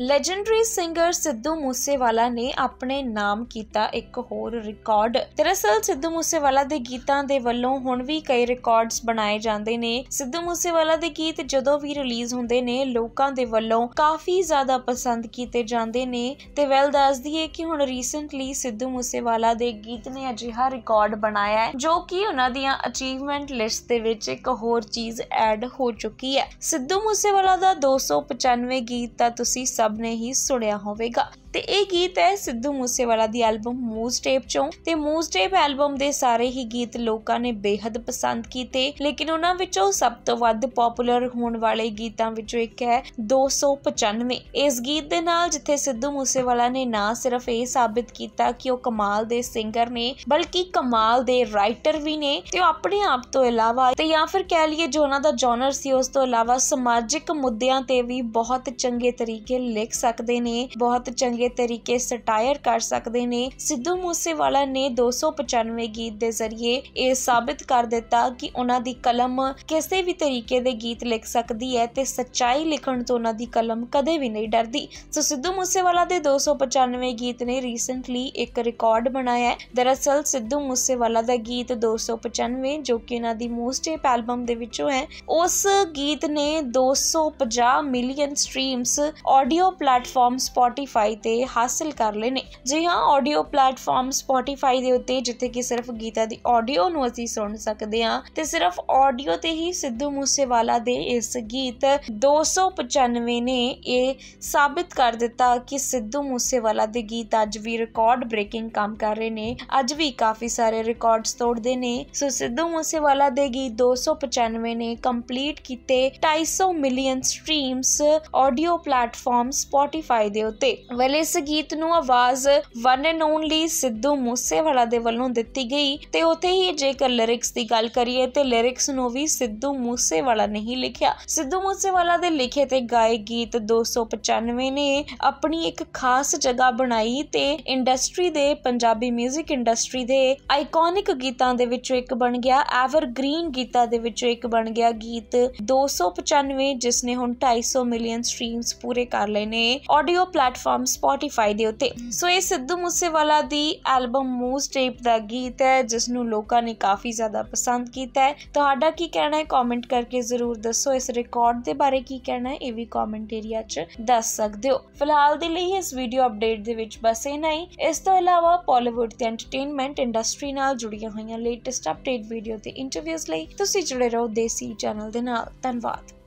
legendary singer Sidhu Moosewala ਨੇ ਆਪਣੇ ਨਾਮ ਕੀਤਾ ਇੱਕ ਹੋਰ ਰਿਕਾਰਡ ਦਰਅਸਲ ਸਿੱਧੂ ਮੂਸੇਵਾਲਾ ਦੇ ਗੀਤਾਂ ਦੇ ਵੱਲੋਂ ਹੁਣ ਵੀ ਕਈ ਰਿਕਾਰਡਸ ਬਣਾਏ ਜਾਂਦੇ ਨੇ ਸਿੱਧੂ ਮੂਸੇਵਾਲਾ ਦੇ ਗੀਤ ਜਦੋਂ ਵੀ ਰਿਲੀਜ਼ ਹੁੰਦੇ ਨੇ ਲੋਕਾਂ ਦੇ ਵੱਲੋਂ ਕਾਫੀ ਜ਼ਿਆਦਾ ਪਸੰਦ ਕੀਤੇ ਜਾਂਦੇ ਨੇ ਤੇ ਵੈਲ ਦੱਸਦੀ ਦਈਏ ਕਿ ਹੁਣ ਰੀਸੈਂਟਲੀ ਸਿੱਧੂ ਮੂਸੇਵਾਲਾ ਦੇ ਗੀਤ ਨੇ ਅਜਿਹਾ ਰਿਕਾਰਡ ਬਣਾਇਆ ਹੈ ਜੋ ਕਿ ਉਹਨਾਂ ਦੀਆਂ ਅਚੀਵਮੈਂਟ ਲਿਸਟ ਦੇ ਵਿੱਚ ਇੱਕ ਹੋਰ ਚੀਜ਼ ਐਡ ਹੋ ਚੁੱਕੀ ਹੈ ਸਿੱਧੂ ਮੂਸੇਵਾਲਾ ਦਾ 295 ਗੀਤ ਤਾਂ ਤੁਸੀਂ ਸਭ ਸਭ ਨੇ ਹੀ ਸੁਣਿਆ ਹੋਵੇਗਾ ਤੇ ਇਹ ਗੀਤ ਹੈ ਸਿੱਧੂ ਮੂਸੇਵਾਲਾ ਦੀ ਐਲਬਮ ਮੂਜ਼ ਟੇਪ ਚੋਂ ਤੇ ਮੂਜ਼ ਟੇਪ ਐਲਬਮ ਦੇ ਸਾਰੇ ਹੀ ਗੀਤ ਲੋਕਾਂ ਨੇ ਬੇਹੱਦ ਪਸੰਦ ਕੀਤੇ ਲੇਕਿਨ ਉਹਨਾਂ ਵਿੱਚੋਂ ਸਭ ਤੋਂ ਵੱਧ ਪਪੂਲਰ ਹੋਣ ਵਾਲੇ ਗੀਤਾਂ ਵਿੱਚੋਂ ਇੱਕ ਹੈ 295 ਇਸ ਗੀਤ ਦੇ ਨਾਲ ਜਿੱਥੇ ਸਿੱਧੂ ਮੂਸੇਵਾਲਾ ਨੇ ਨਾ ਸਿਰਫ ਇਹ ਸਾਬਿਤ ਕੀਤਾ ਕਿ ਉਹ ਕਮਾਲ ਦੇ ਸਿੰਗਰ ਨੇ ਬਲਕਿ ਕਮਾਲ ਦੇ ਰਾਈਟਰ ਵੀ ਨੇ ਤੇ ਉਹ ਆਪਣੇ ਆਪ ਤੋਂ ਇਲਾਵਾ ਤੇ ਜਾਂ ਫਿਰ ਕਹਿ ਲਈਏ ਜੋ ਉਹਨਾਂ ਦਾ ਜਨਰ ਸੀ ਉਸ ਤੋਂ ਇਲਾਵਾ ਸਮਾਜਿਕ ਮੁੱਦਿਆਂ ਤੇ ਵੀ ਬਹੁਤ ਚੰਗੇ ਤਰੀਕੇ ਲਿਖ ਸਕਦੇ ਨੇ ਬਹੁਤ ਚੰਗੇ ਚੰਗੇ ਤਰੀਕੇ ਸਟਾਇਰ ਕਰ ਸਕਦੇ ਨੇ ਸਿੱਧੂ ਮੂਸੇਵਾਲਾ ਨੇ 295 ਗੀਤ ਦੇ ਜ਼ਰੀਏ ਇਹ ਸਾਬਤ ਕਰ ਦਿੱਤਾ ਕਿ ਉਹਨਾਂ ਦੀ ਕਲਮ ਕਿਸੇ ਵੀ ਤਰੀਕੇ ਦੇ ਗੀਤ ਲਿਖ ਸਕਦੀ ਹੈ ਤੇ ਸੱਚਾਈ ਲਿਖਣ ਤੋਂ ਉਹਨਾਂ ਦੀ ਕਲਮ ਕਦੇ ਵੀ ਨਹੀਂ ਡਰਦੀ ਸੋ ਸਿੱਧੂ ਮੂਸੇਵਾਲਾ ਦੇ 295 ਗੀਤ ਨੇ ਰੀਸੈਂਟਲੀ ਇੱਕ ਰਿਕਾਰਡ ਬਣਾਇਆ ਹੈ ਦਰਅਸਲ ਸਿੱਧੂ ਮੂਸੇਵਾਲਾ ਦਾ ਗੀਤ 295 ਜੋ ਕਿ ਉਹਨਾਂ ਦੀ ਮੋਸਟ ਹਿਟ ਐਲਬਮ ਦੇ ਵਿੱਚੋਂ ਹੈ ਉਸ ਗੀਤ ਨੇ 250 million streams audio platform Spotify ਤੇ ਤੇ ਹਾਸਲ ਕਰ ਲਏ ਨੇ ਜੀ ਹਾਂ ਆਡੀਓ ਪਲੇਟਫਾਰਮ ਸਪੋਟੀਫਾਈ ਦੇ ਉੱਤੇ ਜਿੱਥੇ ਕਿ ਸਿਰਫ ਗੀਤਾ ਦੀ ਆਡੀਓ ਨੂੰ ਅਸੀਂ ਸੁਣ ਸਕਦੇ ਹਾਂ ਤੇ ਸਿਰਫ ਆਡੀਓ ਤੇ ਹੀ ਸਿੱਧੂ ਮੂਸੇਵਾਲਾ ਦੇ ਇਸ ਗੀਤ 295 ਨੇ ਇਹ ਸਾਬਿਤ ਕਰ ਦਿੱਤਾ ਕਿ ਸਿੱਧੂ ਮੂਸੇਵਾਲਾ ਦੇ ਗੀਤ ਅੱਜ ਵੀ ਰਿਕਾਰਡ ਬ੍ਰੇਕਿੰਗ ਕੰਮ ਕਰ ਰਹੇ ਨੇ ਅੱਜ ਵੀ ਕਾਫੀ ਸਾਰੇ ਰਿਕਾਰਡਸ ਤੋੜਦੇ ਨੇ ਸੋ ਸਿੱਧੂ ਮੂਸੇਵਾਲਾ ਦੇ ਗੀਤ 295 ਨੇ ਕੰਪਲੀਟ ਕੀਤੇ 250 million streams audio platform Spotify ਦੇ ਉੱਤੇ ਵੈਲੇ ਇਸ ਗੀਤ ਨੂੰ ਆਵਾਜ਼ one and only Sidhu Moosewala ਦੇ ਵੱਲੋਂ ਦਿੱਤੀ ਗਈ ਤੇ ਉਥੇ ਹੀ ਜੇਕਰ ਲਿਰਿਕਸ ਦੀ ਗੱਲ ਕਰੀਏ ਤੇ ਲਿਰਿਕਸ ਨੂੰ ਵੀ ਸਿੱਧੂ ਮੂਸੇਵਾਲਾ ਨੇ ਹੀ ਲਿਖਿਆ ਸਿੱਧੂ ਮੂਸੇਵਾਲਾ ਦੇ ਲਿਖੇ ਤੇ ਗਾਏ ਗੀਤ 295 ਨੇ ਆਪਣੀ ਇੱਕ ਖਾਸ ਜਗ੍ਹਾ ਬਣਾਈ ਤੇ ਇੰਡਸਟਰੀ ਦੇ ਪੰਜਾਬੀ 뮤직 ਇੰਡਸਟਰੀ ਦੇ ਆਈਕੋਨਿਕ ਗੀਤਾਂ ਦੇ ਵਿੱਚੋਂ ਇੱਕ ਬਣ ਗਿਆ ਐਵਰਗ੍ਰੀਨ ਗੀਤਾਂ ਦੇ ਵਿੱਚੋਂ ਇੱਕ ਬਣ ਗਿਆ ਗੀਤ 295 ਜਿਸ ਨੇ ਹੁਣ 250 ਮਿਲੀਅਨ ਸਟ੍ਰੀਮਸ ਪੂਰੇ ਕਰ ਲਏ ਨੇ ਆਡੀਓ ਪਲੇਟਫਾਰਮਸ ਸਪੋਟੀਫਾਈ ਦੇ ਉੱਤੇ ਸੋ ਇਹ ਸਿੱਧੂ ਮੂਸੇਵਾਲਾ ਦੀ ਐਲਬਮ ਮੂਸ ਟੇਪ ਦਾ ਗੀਤ ਹੈ ਜਿਸ ਨੂੰ ਲੋਕਾਂ ਨੇ ਕਾਫੀ ਜ਼ਿਆਦਾ ਪਸੰਦ ਕੀਤਾ ਹੈ ਤੁਹਾਡਾ ਕੀ ਕਹਿਣਾ ਹੈ ਕਮੈਂਟ ਕਰਕੇ ਜ਼ਰੂਰ ਦੱਸੋ ਇਸ ਰਿਕਾਰਡ ਦੇ ਬਾਰੇ ਕੀ ਕਹਿਣਾ ਹੈ ਇਹ ਵੀ ਕਮੈਂਟ ਏਰੀਆ 'ਚ ਦੱਸ ਸਕਦੇ ਹੋ ਫਿਲਹਾਲ ਦੇ ਲਈ ਇਸ ਵੀਡੀਓ ਅਪਡੇਟ ਦੇ ਵਿੱਚ ਬਸ ਇਨਾ ਹੀ ਇਸ ਤੋਂ ਇਲਾਵਾ ਪੋਲੀਵੁੱਡ ਤੇ ਐਂਟਰਟੇਨਮੈਂਟ ਇੰਡਸਟਰੀ ਨਾਲ ਜੁੜੀਆਂ ਹੋਈਆਂ ਲੇਟੈਸਟ ਅਪਡੇਟ ਵੀਡੀਓ ਤੇ ਇੰਟਰਵਿਊਜ਼ ਲਈ ਤੁਸੀਂ ਜੁੜੇ ਰਹੋ ਦੇਸੀ ਚੈਨਲ ਦੇ ਨਾਲ ਧੰਨਵਾਦ